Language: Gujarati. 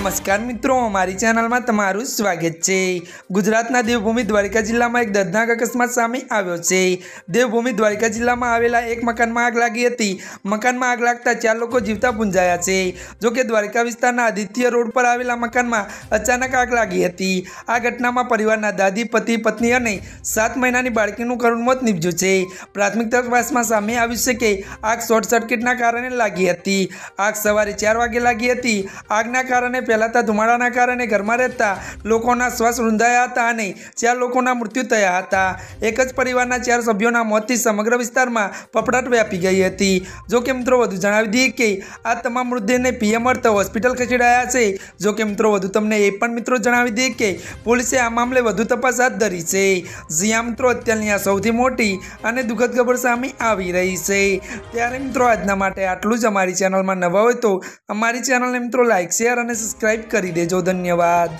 નમસ્કાર મિત્રો અમારી ચેનલમાં તમારું સ્વાગત છે ગુજરાતના દેવભૂમિ દ્વારિકા જિલ્લામાં એક દર્દનાક અકસ્માત સામે આવ્યો છે દેવભૂમિ દ્વારિકા જિલ્લામાં આવેલા એક મકાનમાં આગ લાગી હતી મકાનમાં આગ લાગતા ચાર લોકો જીવતા પૂંજાયા છે જોકે દ્વારિકા વિસ્તારના આદિત્ય રોડ પર આવેલા મકાનમાં અચાનક આગ લાગી હતી આ ઘટનામાં પરિવારના દાદી પતિ પત્ની અને સાત મહિનાની બાળકીનું કરુણ મોત નીપજ્યું છે પ્રાથમિક તપાસમાં સામે આવ્યું છે કે આગ શોર્ટ સર્કિટના કારણે લાગી હતી આગ સવારે ચાર વાગે લાગી હતી આગના કારણે ફેલાતા ધુમાડાના કારણે ઘરમાં રહેતા લોકોના શ્વાસ રૂંધાયા હતા અને ચાર લોકોના મૃત્યુ થયા હતા એક જ પરિવારના ચાર સભ્યોના મોતથી સમગ્ર વિસ્તારમાં ફફડાટ વ્યાપી ગઈ હતી જો કે મિત્રો વધુ જણાવી દઈએ કે આ તમામ મૃતદેહને પીએમ અર્થ હોસ્પિટલ ખસેડાયા છે જો કે મિત્રો વધુ તમને એ પણ મિત્રો જણાવી દઈએ કે પોલીસે આ મામલે વધુ તપાસ હાથ ધરી છે જ્યાં મિત્રો અત્યારની આ સૌથી મોટી અને દુઃખદ ખબર સામે આવી રહી છે ત્યારે મિત્રો આજના માટે આટલું જ અમારી ચેનલમાં નવા હોય તો અમારી ચેનલને મિત્રો લાઇક શેર અને સબસ્ક્રાઈબ સબસ્ક્રાઈબ કરી દેજો ધન્યવાદ